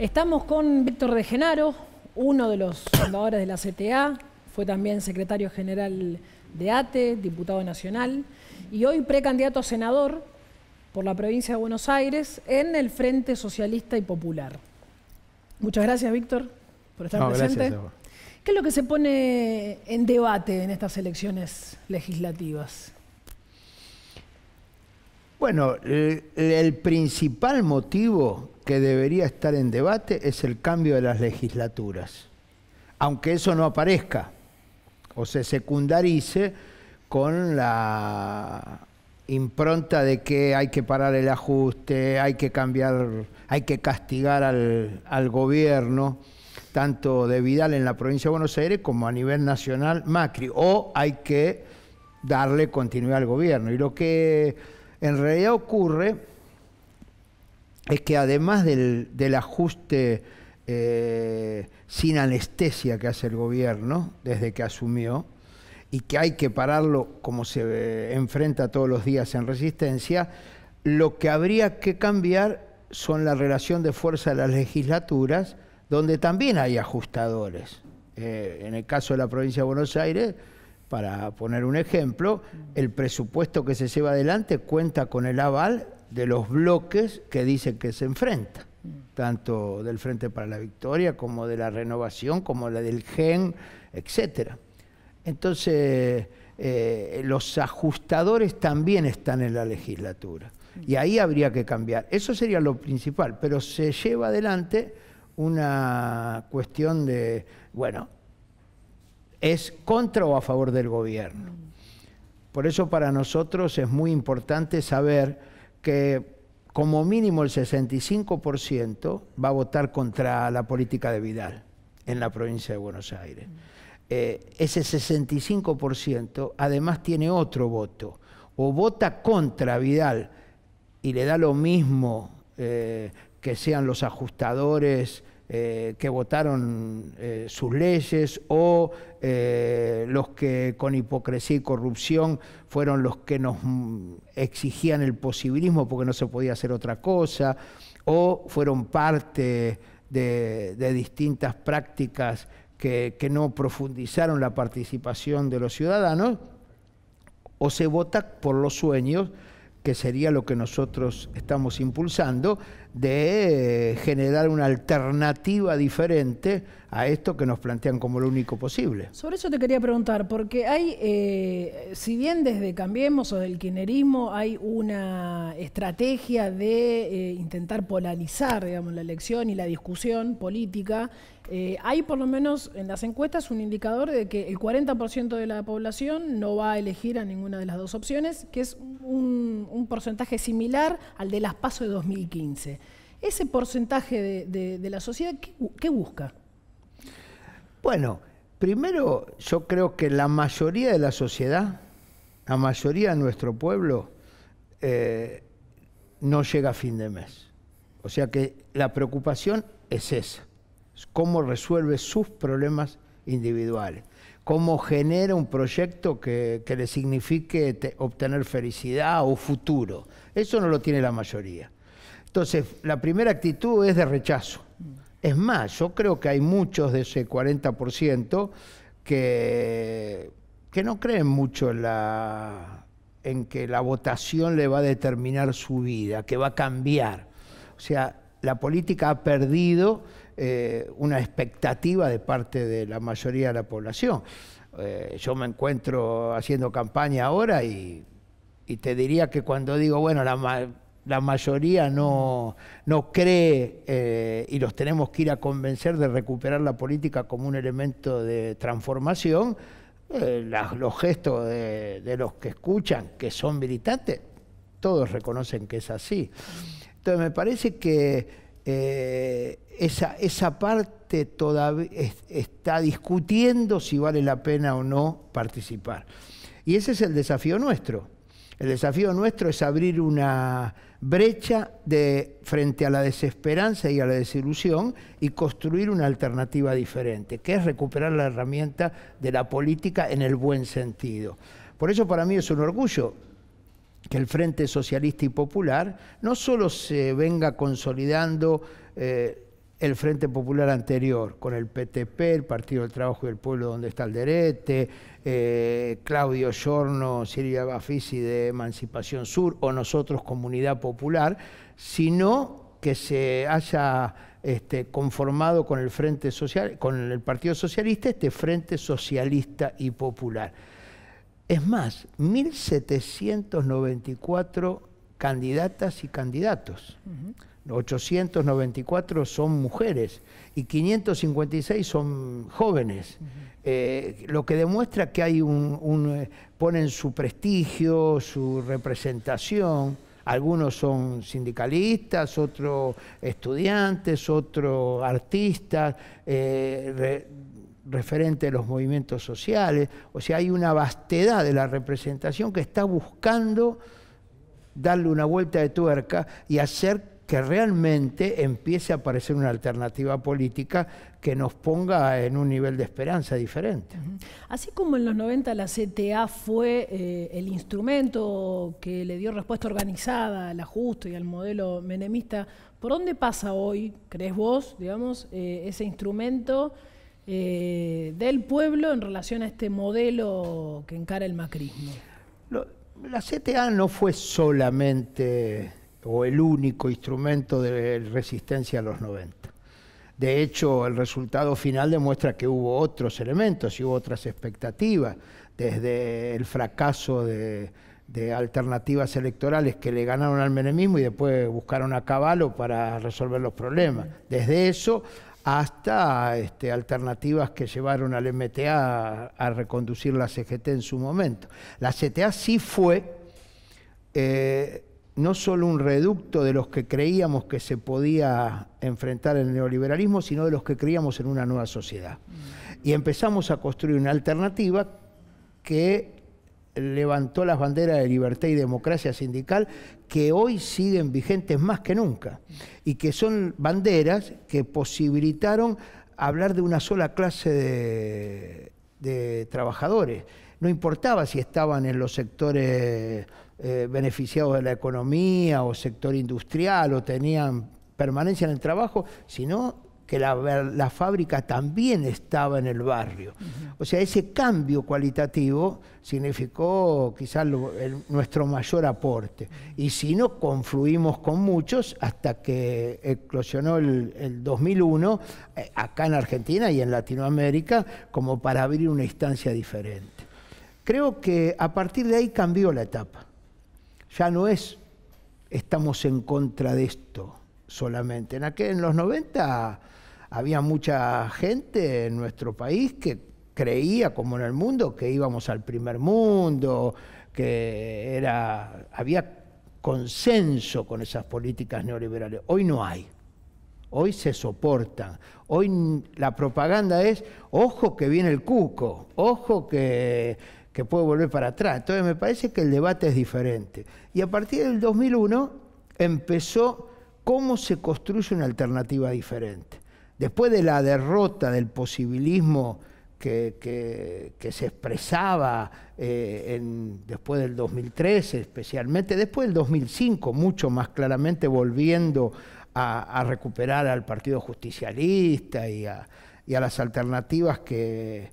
Estamos con Víctor de Genaro, uno de los fundadores de la CTA, fue también secretario general de ATE, diputado nacional, y hoy precandidato a senador por la provincia de Buenos Aires en el Frente Socialista y Popular. Muchas gracias, Víctor, por estar presente. ¿Qué es lo que se pone en debate en estas elecciones legislativas? Bueno, el, principal motivo que debería estar en debate es el cambio de las legislaturas, aunque eso no aparezca o se secundarice con la impronta de que hay que parar el ajuste, hay que cambiar, hay que castigar al, al, gobierno, tanto de Vidal en la provincia de Buenos Aires como a nivel nacional Macri, o hay que darle continuidad al gobierno. Y lo que en realidad ocurre es que además del, ajuste eh, sin anestesia que hace el gobierno desde que asumió, y que hay que pararlo como se eh, enfrenta todos los días en resistencia, lo que habría que cambiar son la relación de fuerza de las legislaturas, donde también hay ajustadores. Eh, en el caso de la provincia de Buenos Aires, para poner un ejemplo, el presupuesto que se lleva adelante cuenta con el aval de los bloques que dicen que se enfrenta, tanto del Frente para la Victoria como de la Renovación, como la del GEN, etc. Entonces, eh, los ajustadores también están en la legislatura y ahí habría que cambiar. Eso sería lo principal, pero se lleva adelante una cuestión de, bueno, es contra o a favor del gobierno. Por eso para nosotros es muy importante saber que como mínimo el 65% va a votar contra la política de Vidal en la provincia de Buenos Aires. Eh, ese 65% además tiene otro voto, o vota contra Vidal y le da lo mismo eh, que sean los ajustadores eh, que votaron eh, sus leyes o eh, los que con hipocresía y corrupción fueron los que nos mm, exigían el posibilismo porque no se podía hacer otra cosa, o fueron parte de, distintas prácticas que no profundizaron la participación de los ciudadanos, o se vota por los sueños, que sería lo que nosotros estamos impulsando, de eh, generar una alternativa diferente a esto que nos plantean como lo único posible. Sobre eso te quería preguntar, porque hay, eh, si bien desde Cambiemos o del Quinerismo hay una estrategia de eh, intentar polarizar, la elección y la discusión política, hay por lo menos en las encuestas un indicador de que el 40% de la población no va a elegir a ninguna de las dos opciones, que es un, un porcentaje similar al de las PASO de 2015 ese porcentaje de, la sociedad, ¿qué, busca? Bueno, primero yo creo que la mayoría de la sociedad, la mayoría de nuestro pueblo, eh, no llega a fin de mes. O sea que la preocupación es esa, cómo resuelve sus problemas individuales, cómo genera un proyecto que, le signifique obtener felicidad o futuro. Eso no lo tiene la mayoría. Entonces, la primera actitud es de rechazo. Es más, yo creo que hay muchos de ese 40% que, que no creen mucho en, que la votación le va a determinar su vida, que va a cambiar. O sea, la política ha perdido eh, una expectativa de parte de la mayoría de la población. Eh, yo me encuentro haciendo campaña ahora y, y, te diría que cuando digo, bueno, la la mayoría no, cree eh, y los tenemos que ir a convencer de recuperar la política como un elemento de transformación. Eh, los gestos de, los que escuchan, que son militantes, todos reconocen que es así. Entonces me parece que eh, esa, parte todavía está discutiendo si vale la pena o no participar. Y ese es el desafío nuestro. El desafío nuestro es abrir una brecha de, frente a la desesperanza y a la desilusión y construir una alternativa diferente, que es recuperar la herramienta de la política en el buen sentido. Por eso para mí es un orgullo que el Frente Socialista y Popular no solo se venga consolidando eh, el Frente Popular anterior, con el PTP, el Partido del Trabajo y el Pueblo donde está el DERETE, eh, Claudio jorno, Silvia Bafisi de Emancipación Sur o nosotros Comunidad Popular, sino que se haya este, conformado con el Frente Social, con el Partido Socialista, este Frente Socialista y Popular. Es más, 1794 candidatas y candidatos. 894 son mujeres y 556 son jóvenes, eh, lo que demuestra que hay un, eh, ponen su prestigio, su representación. Algunos son sindicalistas, otros estudiantes, otros artistas, eh, referentes referente a los movimientos sociales. O sea, hay una vastedad de la representación que está buscando darle una vuelta de tuerca y hacer que realmente empiece a aparecer una alternativa política que nos ponga en un nivel de esperanza diferente. Así como en los 90 la CTA fue eh, el instrumento que le dio respuesta organizada al ajuste y al modelo menemista, ¿por dónde pasa hoy, crees vos, digamos, eh, ese instrumento? Eh, del pueblo en relación a este modelo que encara el macrismo? la CTA no fue solamente o el único instrumento de resistencia a los 90. De hecho, el resultado final demuestra que hubo otros elementos y hubo otras expectativas, desde el fracaso de, alternativas electorales que le ganaron al menemismo y después buscaron a caballo para resolver los problemas. Desde eso hasta este, alternativas que llevaron al MTA a, reconducir la CGT en su momento. La CTA sí fue eh, no solo un reducto de los que creíamos que se podía enfrentar el neoliberalismo, sino de los que creíamos en una nueva sociedad. Mm. Y empezamos a construir una alternativa que levantó las banderas de libertad y democracia sindical que hoy siguen vigentes más que nunca y que son banderas que posibilitaron hablar de una sola clase de, de trabajadores. No importaba si estaban en los sectores eh, beneficiados de la economía o sector industrial o tenían permanencia en el trabajo, sino que la, fábrica también estaba en el barrio. O sea, ese cambio cualitativo significó quizás nuestro mayor aporte. Y si no, confluimos con muchos hasta que eclosionó el, 2001, eh, acá en Argentina y en Latinoamérica, como para abrir una instancia diferente. Creo que a partir de ahí cambió la etapa ya no es estamos en contra de esto solamente. En, aquellos en los 90 había mucha gente en nuestro país que creía, como en el mundo, que íbamos al primer mundo, que era, había consenso con esas políticas neoliberales. Hoy no hay. Hoy se soportan. Hoy la propaganda es, ojo que viene el cuco, ojo que que puede volver para atrás. Entonces me parece que el debate es diferente. Y a partir del 2001 empezó cómo se construye una alternativa diferente. Después de la derrota del posibilismo que, se expresaba eh, después del 2013 especialmente, después del 2005 mucho más claramente volviendo a, recuperar al Partido Justicialista y a las alternativas que,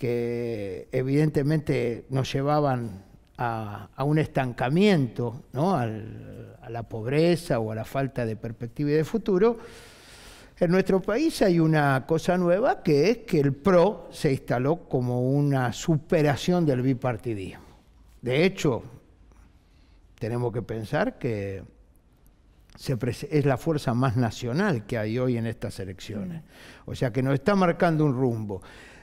que evidentemente nos llevaban a, un estancamiento, a la pobreza o a la falta de perspectiva y de futuro, en nuestro país hay una cosa nueva que es que el PRO se instaló como una superación del bipartidismo. De hecho, tenemos que pensar que es la fuerza más nacional que hay hoy en estas elecciones. O sea que nos está marcando un rumbo.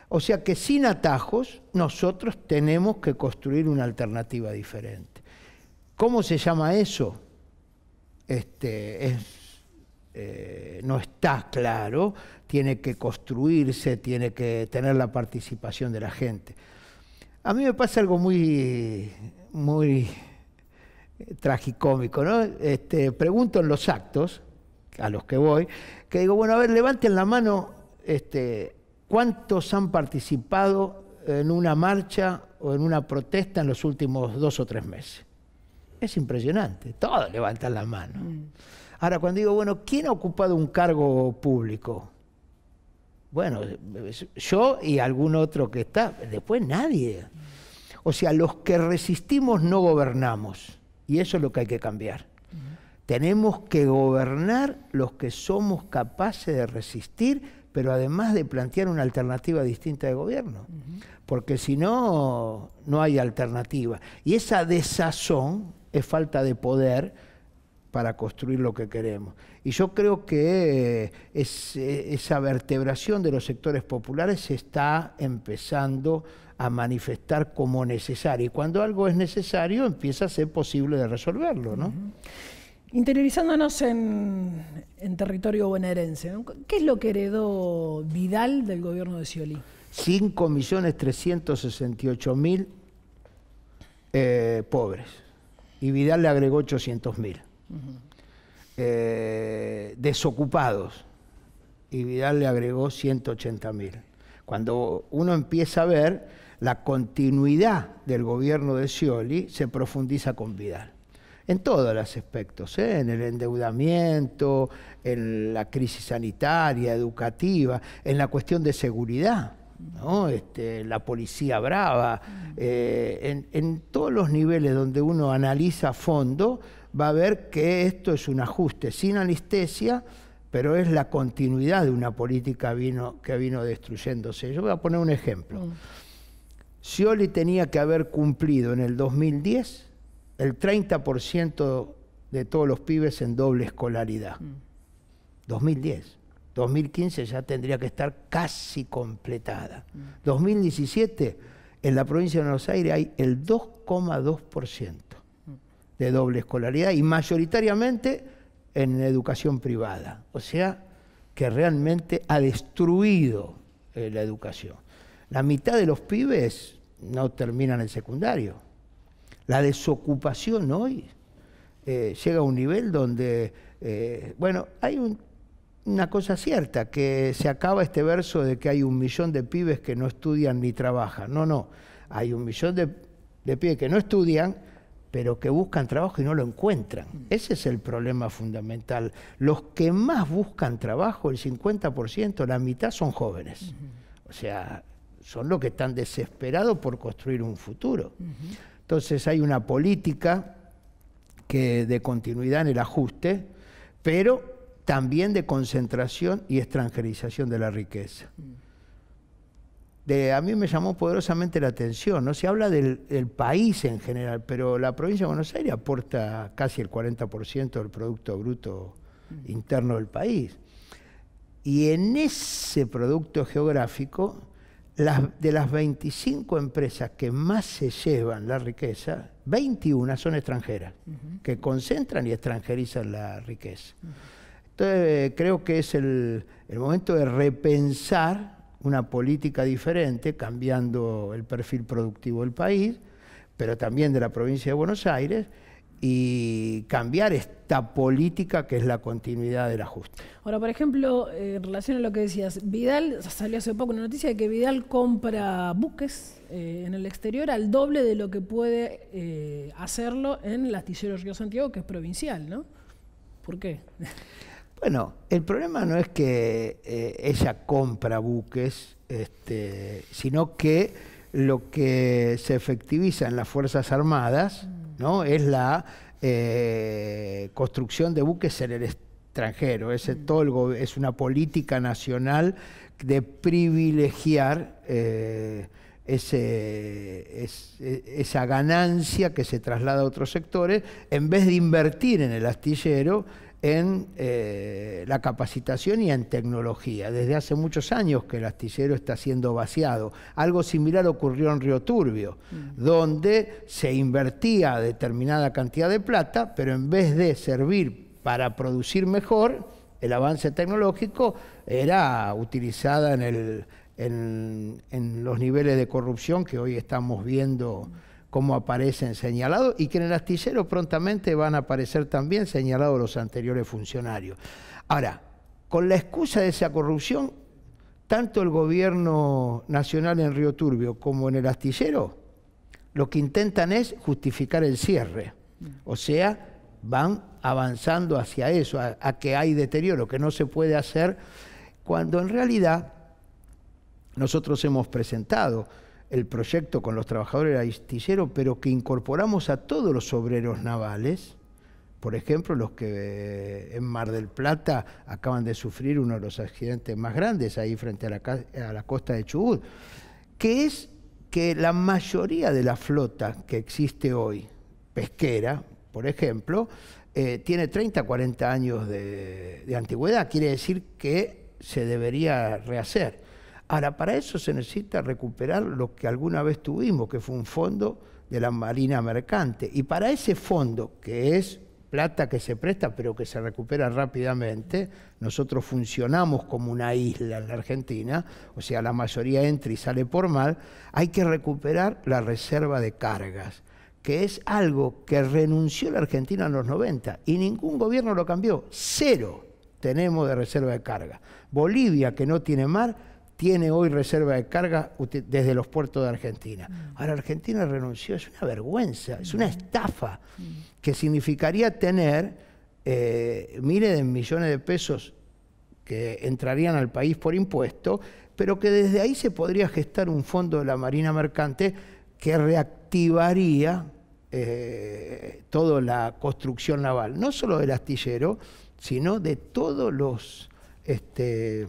O sea que sin atajos nosotros tenemos que construir una alternativa diferente. ¿Cómo se llama eso? Este, eh, no está claro, tiene que construirse, tiene que tener la participación de la gente. A mí me pasa algo muy, muy eh, tragicómico, ¿no? Este, pregunto en los actos a los que voy, que digo, bueno, a ver, levanten la mano este, ¿Cuántos han participado en una marcha o en una protesta en los últimos dos o tres meses? Es impresionante, todos levantan la mano. Mm. Ahora, cuando digo, bueno, ¿quién ha ocupado un cargo público? Bueno, yo y algún otro que está, después nadie. O sea, los que resistimos no gobernamos, y eso es lo que hay que cambiar. Mm. Tenemos que gobernar los que somos capaces de resistir pero además de plantear una alternativa distinta de gobierno, porque si no, no hay alternativa. Y esa desazón es falta de poder para construir lo que queremos. Y yo creo que eh, eh, esa vertebración de los sectores populares se está empezando a manifestar como necesario. Y cuando algo es necesario, empieza a ser posible de resolverlo, ¿no? Interiorizándonos en, territorio bonaerense, ¿qué es lo que heredó Vidal del gobierno de Scioli? 5.368.000 eh, pobres y Vidal le agregó 800.000. Eh, desocupados y Vidal le agregó 180.000. Cuando uno empieza a ver la continuidad del gobierno de Scioli, se profundiza con Vidal en todos los aspectos, ¿eh? en el endeudamiento, en la crisis sanitaria, educativa, en la cuestión de seguridad. Este, la policía brava, eh, en, todos los niveles donde uno analiza a fondo, va a ver que esto es un ajuste sin anestesia, pero es la continuidad de una política que vino destruyéndose. Yo voy a poner un ejemplo. Mm. Scioli tenía que haber cumplido en el 2010 el 30% de todos los pibes en doble escolaridad. 2010. Mm. 2015 ya tendría que estar casi completada. 2017, mm. en la provincia de Buenos Aires hay el 2,2% mm. de doble escolaridad y mayoritariamente en educación privada. O sea, que realmente ha destruido eh, la educación. La mitad de los pibes no terminan el secundario la desocupación hoy eh, llega a un nivel donde, eh, bueno, hay una cosa cierta, que se acaba este verso de que hay un millón de pibes que no estudian ni trabajan. No, no, hay un millón de, pibes que no estudian, pero que buscan trabajo y no lo encuentran. Ese es el problema fundamental. Los que más buscan trabajo, el 50%, la mitad son jóvenes. O sea, son los que están desesperados por construir un futuro. Entonces hay una política que de continuidad en el ajuste, pero también de concentración y extranjerización de la riqueza. Mm. a mí me llamó poderosamente la atención, no se habla del, del país en general, pero la provincia de Buenos Aires aporta casi el 40% del Producto Bruto mm. Interno del país. Y en ese producto geográfico de las 25 empresas que más se llevan la riqueza, 21 son extranjeras, que concentran y extranjerizan la riqueza. Entonces, eh, creo que es el, momento de repensar una política diferente, cambiando el perfil productivo del país, pero también de la provincia de Buenos Aires, y cambiar esta política que es la continuidad del ajuste. Ahora, por ejemplo, eh, en relación a lo que decías, Vidal, salió hace poco una noticia de que Vidal compra buques eh, en el exterior al doble de lo que puede eh, hacerlo en el astillero Río Santiago, que es provincial, ¿no? ¿Por qué? Bueno, el problema no es que ella compra buques, este, sino que lo que se efectiviza en las Fuerzas Armadas... Mm. ¿no? Es la eh, construcción de buques en el extranjero. Es, mm. es una política nacional de privilegiar eh, e, esa ganancia que se traslada a otros sectores en vez de invertir en el astillero en eh, la capacitación y en tecnología. Desde hace muchos años que el astillero está siendo vaciado. Algo similar ocurrió en Río Turbio, mm. donde se invertía determinada cantidad de plata, pero en vez de servir para producir mejor, el avance tecnológico era utilizada en, los niveles de corrupción que hoy estamos viendo como aparecen señalados y que en el astillero prontamente van a aparecer también señalados los anteriores funcionarios. Ahora, con la excusa de esa corrupción, tanto el gobierno nacional en Río Turbio como en el astillero, lo que intentan es justificar el cierre. O sea, van avanzando hacia eso, a, a, que hay deterioro, que no se puede hacer, cuando en realidad nosotros hemos presentado el proyecto con los trabajadores del astillero, pero que incorporamos a todos los obreros navales, por ejemplo, los que eh, en Mar del Plata acaban de sufrir uno de los accidentes más grandes ahí frente a la, costa de Chubut, que es que la mayoría de la flota que existe hoy, pesquera, por ejemplo, eh, tiene 30, 40 años de antigüedad, quiere decir que se debería rehacer. Ahora, para eso se necesita recuperar lo que alguna vez tuvimos, que fue un fondo de la Marina Mercante. Y para ese fondo, que es plata que se presta pero que se recupera rápidamente, nosotros funcionamos como una isla en la Argentina, o sea, la mayoría entra y sale por mal, hay que recuperar la reserva de cargas, que es algo que renunció la Argentina en los 90 y ningún gobierno lo cambió, cero tenemos de reserva de carga. Bolivia, que no tiene mar, tiene hoy reserva de carga desde los puertos de Argentina. Mm. Ahora Argentina renunció, es una vergüenza, es una mm. estafa mm. que significaría tener eh, miles de millones de pesos que entrarían al país por impuesto, pero que desde ahí se podría gestar un fondo de la Marina Mercante que reactivaría eh, toda la construcción naval, no solo del astillero, sino de todos los... Este,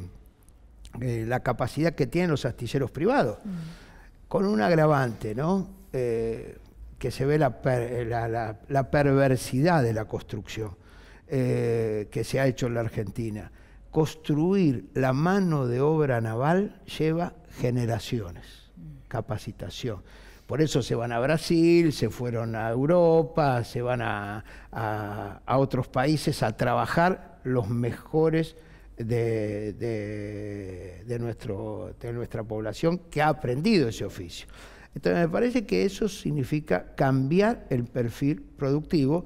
eh, la capacidad que tienen los astilleros privados, mm. con un agravante, ¿no? Eh, que se ve eh, la, perversidad de la construcción que se ha hecho en la Argentina. Construir la mano de obra naval lleva generaciones, mm. capacitación. Por eso se van a Brasil, se fueron a Europa, se van a otros países a trabajar los mejores de, nuestro, de nuestra población que ha aprendido ese oficio. Entonces me parece que eso significa cambiar el perfil productivo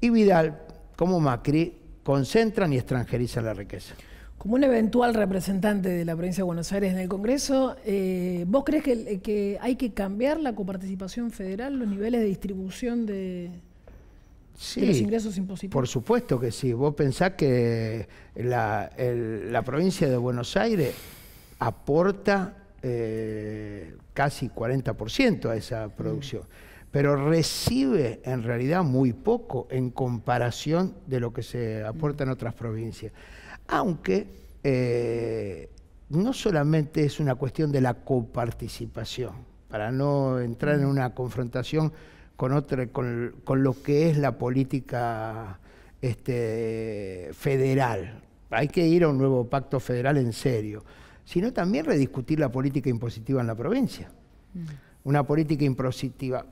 y Vidal, como Macri, concentran y extranjerizan la riqueza. Como un eventual representante de la provincia de Buenos Aires en el Congreso, eh, ¿vos crees que, hay que cambiar la coparticipación federal, los niveles de distribución de, sí, los ingresos impositivos. Por supuesto que sí. Vos pensás que la, provincia de Buenos Aires aporta eh, casi 40% a esa mm. producción, pero recibe en realidad muy poco en comparación de lo que se aporta en mm. otras provincias. Aunque eh, no solamente es una cuestión de la coparticipación, para no entrar en mm. una confrontación con, con, lo que es la política este, federal. Hay que ir a un nuevo pacto federal en serio, sino también rediscutir la política impositiva en la provincia. Mm. Una política impositiva,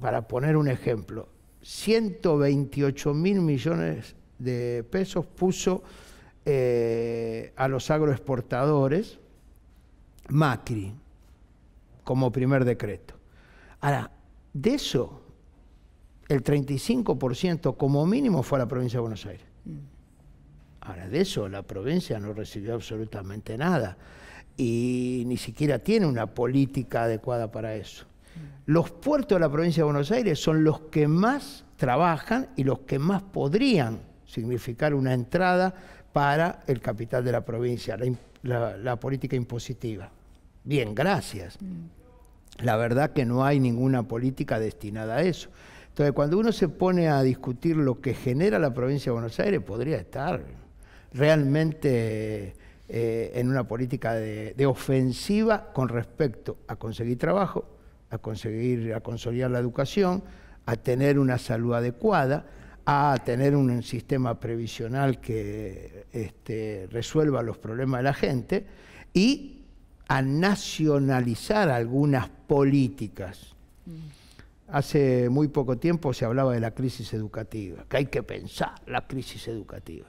para poner un ejemplo, 128 mil millones de pesos puso eh, a los agroexportadores Macri como primer decreto. Ahora, de eso, el 35% como mínimo fue a la provincia de Buenos Aires. Mm. Ahora, de eso la provincia no recibió absolutamente nada y ni siquiera tiene una política adecuada para eso. Mm. Los puertos de la provincia de Buenos Aires son los que más trabajan y los que más podrían significar una entrada para el capital de la provincia, la, política impositiva. Bien, gracias. Mm. La verdad que no hay ninguna política destinada a eso. Entonces, cuando uno se pone a discutir lo que genera la provincia de Buenos Aires, podría estar realmente eh, en una política de, ofensiva con respecto a conseguir trabajo, a conseguir, a consolidar la educación, a tener una salud adecuada, a tener un sistema previsional que este, resuelva los problemas de la gente y a nacionalizar algunas políticas. Mm. Hace muy poco tiempo se hablaba de la crisis educativa, que hay que pensar la crisis educativa.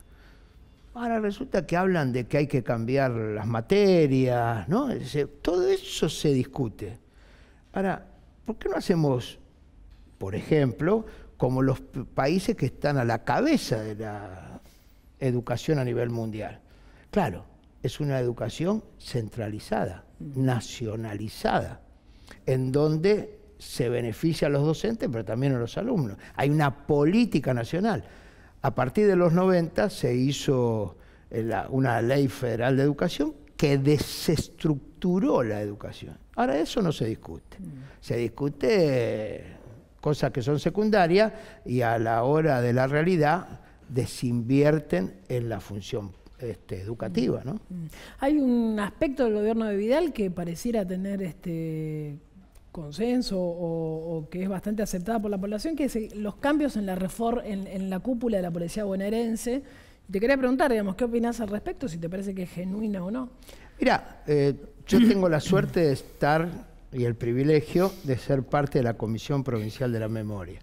Ahora resulta que hablan de que hay que cambiar las materias, Todo eso se discute. Ahora, ¿por qué no hacemos, por ejemplo, como los países que están a la cabeza de la educación a nivel mundial? Claro, es una educación centralizada, nacionalizada, en donde se beneficia a los docentes, pero también a los alumnos. Hay una política nacional. A partir de los 90 se hizo eh, una ley federal de educación que desestructuró la educación. Ahora eso no se discute. Se discute eh, cosas que son secundarias y a la hora de la realidad desinvierten en la función pública. Este, educativa. ¿no? Mm. Hay un aspecto del gobierno de Vidal que pareciera tener este consenso o, que es bastante aceptada por la población, que es los cambios en la, reforma, en, la cúpula de la policía bonaerense. Te quería preguntar, digamos, ¿qué opinas al respecto? Si te parece que es genuina o no. Mira, eh, yo tengo la suerte de estar y el privilegio de ser parte de la Comisión Provincial de la Memoria.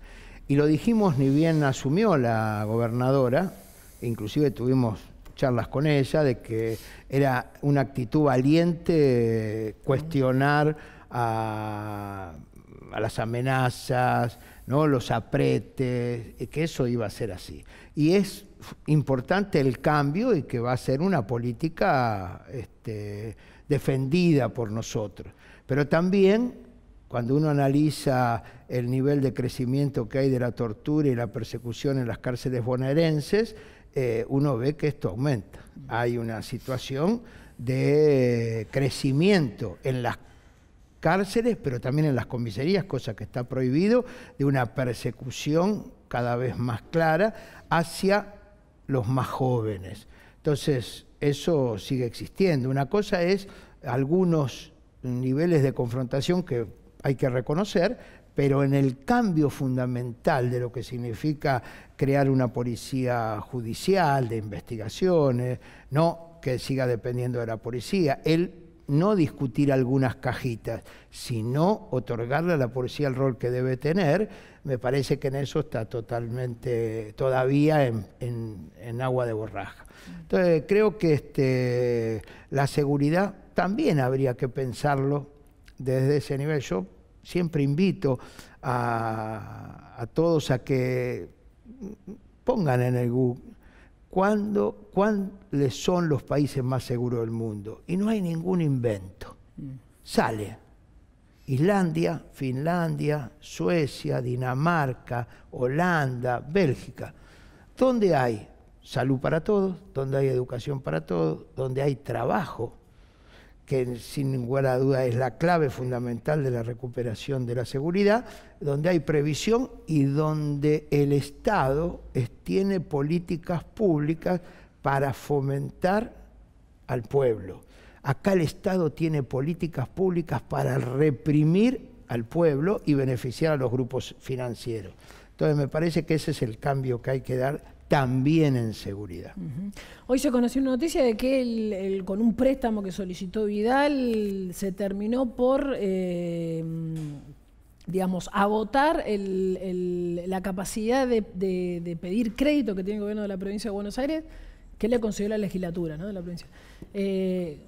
Y lo dijimos ni bien asumió la gobernadora, inclusive tuvimos charlas con ella, de que era una actitud valiente cuestionar a, las amenazas, ¿no? los apretes, que eso iba a ser así. Y es importante el cambio y que va a ser una política este, defendida por nosotros. Pero también, cuando uno analiza el nivel de crecimiento que hay de la tortura y la persecución en las cárceles bonaerenses, eh, uno ve que esto aumenta. Hay una situación de crecimiento en las cárceles, pero también en las comisarías, cosa que está prohibido, de una persecución cada vez más clara hacia los más jóvenes. Entonces, eso sigue existiendo. Una cosa es algunos niveles de confrontación que hay que reconocer, pero en el cambio fundamental de lo que significa crear una policía judicial, de investigaciones, no que siga dependiendo de la policía, el no discutir algunas cajitas, sino otorgarle a la policía el rol que debe tener, me parece que en eso está totalmente todavía en, agua de borraja. Entonces creo que este, la seguridad también habría que pensarlo desde ese nivel. Yo siempre invito a, todos a que pongan en el Google cuándo, cuáles son los países más seguros del mundo. Y no hay ningún invento. Mm. Sale. Islandia, Finlandia, Suecia, Dinamarca, Holanda, Bélgica. ¿Dónde hay salud para todos? ¿Dónde hay educación para todos? ¿Dónde hay trabajo que sin ninguna duda es la clave fundamental de la recuperación de la seguridad, donde hay previsión y donde el Estado tiene políticas públicas para fomentar al pueblo. Acá el Estado tiene políticas públicas para reprimir al pueblo y beneficiar a los grupos financieros. Entonces me parece que ese es el cambio que hay que dar también en seguridad. Hoy se conoció una noticia de que con un préstamo que solicitó Vidal se terminó por, eh, digamos, agotar la capacidad de, pedir crédito que tiene el gobierno de la provincia de Buenos Aires, que le concedió la legislatura de la provincia. Eh,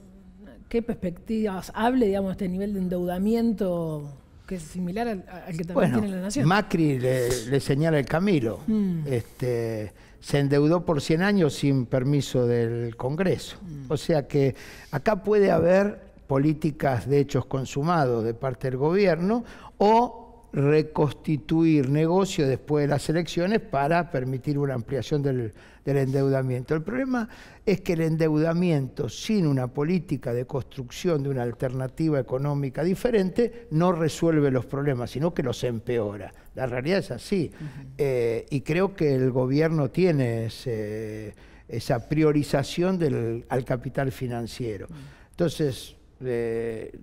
¿Qué perspectivas hable, digamos, de este nivel de endeudamiento? que es similar al, que también tiene la nación. Macri le, señala el Camilo. Mm. Este, se endeudó por 100 años sin permiso del Congreso. Mm. O sea que acá puede haber políticas de hechos consumados de parte del gobierno o reconstituir negocio después de las elecciones para permitir una ampliación del, endeudamiento. El problema es que el endeudamiento sin una política de construcción de una alternativa económica diferente no resuelve los problemas, sino que los empeora. La realidad es así. Eh, y creo que el gobierno tiene esa priorización del, al capital financiero. Entonces, eh,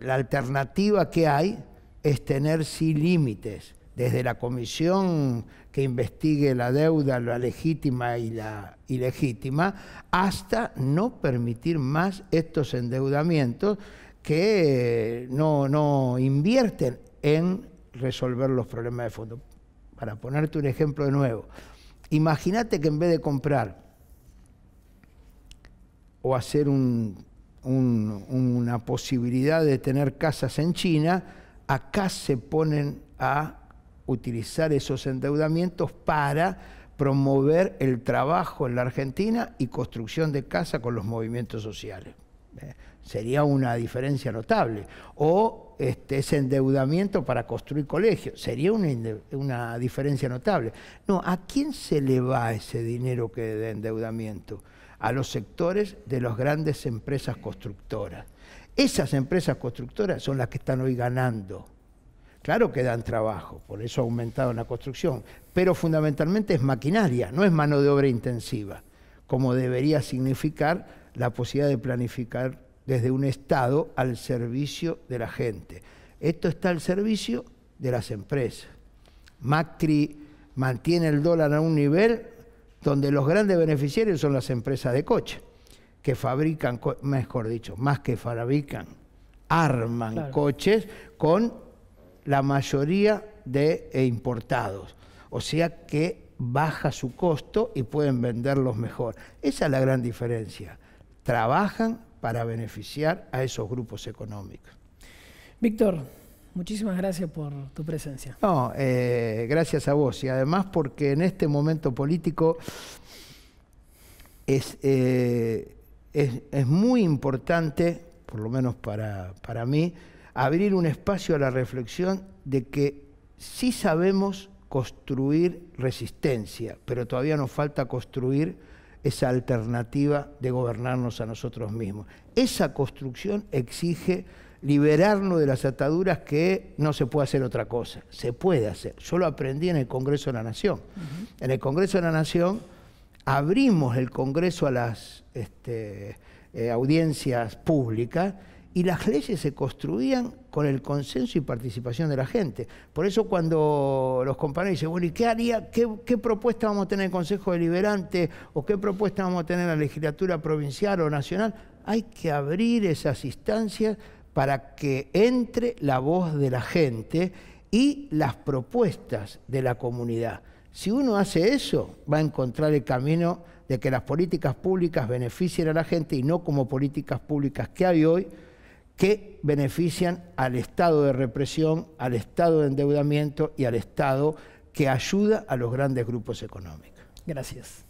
la alternativa que hay es tener sí límites, desde la comisión que investigue la deuda, la legítima y la ilegítima, hasta no permitir más estos endeudamientos que eh, no, invierten en resolver los problemas de fondo. Para ponerte un ejemplo de nuevo, imagínate que en vez de comprar o hacer una posibilidad de tener casas en China, acá se ponen a utilizar esos endeudamientos para promover el trabajo en la Argentina y construcción de casa con los movimientos sociales. Eh, sería una diferencia notable. O este, ese endeudamiento para construir colegios. Sería una, diferencia notable. No, ¿a quién se le va ese dinero que de endeudamiento? A los sectores de las grandes empresas constructoras. Esas empresas constructoras son las que están hoy ganando. Claro que dan trabajo, por eso ha aumentado la construcción, pero fundamentalmente es maquinaria, no es mano de obra intensiva, como debería significar la posibilidad de planificar desde un Estado al servicio de la gente. Esto está al servicio de las empresas. Macri mantiene el dólar a un nivel donde los grandes beneficiarios son las empresas de coche que fabrican, mejor dicho, más que fabrican, arman coches con la mayoría de e importados. O sea que baja su costo y pueden venderlos mejor. Esa es la gran diferencia. Trabajan para beneficiar a esos grupos económicos. Víctor, muchísimas gracias por tu presencia. No, eh, gracias a vos y además porque en este momento político es... Eh, es, muy importante, por lo menos para, mí, abrir un espacio a la reflexión de que sí sabemos construir resistencia, pero todavía nos falta construir esa alternativa de gobernarnos a nosotros mismos. Esa construcción exige liberarnos de las ataduras que no se puede hacer otra cosa, se puede hacer. Yo lo aprendí en el Congreso de la Nación. En el Congreso de la Nación abrimos el Congreso a las este, eh, audiencias públicas y las leyes se construían con el consenso y participación de la gente. Por eso cuando los compañeros dicen, bueno, ¿y qué haría? ¿Qué, propuesta vamos a tener en el Consejo Deliberante? ¿O qué propuesta vamos a tener en la legislatura provincial o nacional? Hay que abrir esas instancias para que entre la voz de la gente y las propuestas de la comunidad. Si uno hace eso, va a encontrar el camino de que las políticas públicas beneficien a la gente y no como políticas públicas que hay hoy, que benefician al estado de represión, al estado de endeudamiento y al estado que ayuda a los grandes grupos económicos. Gracias.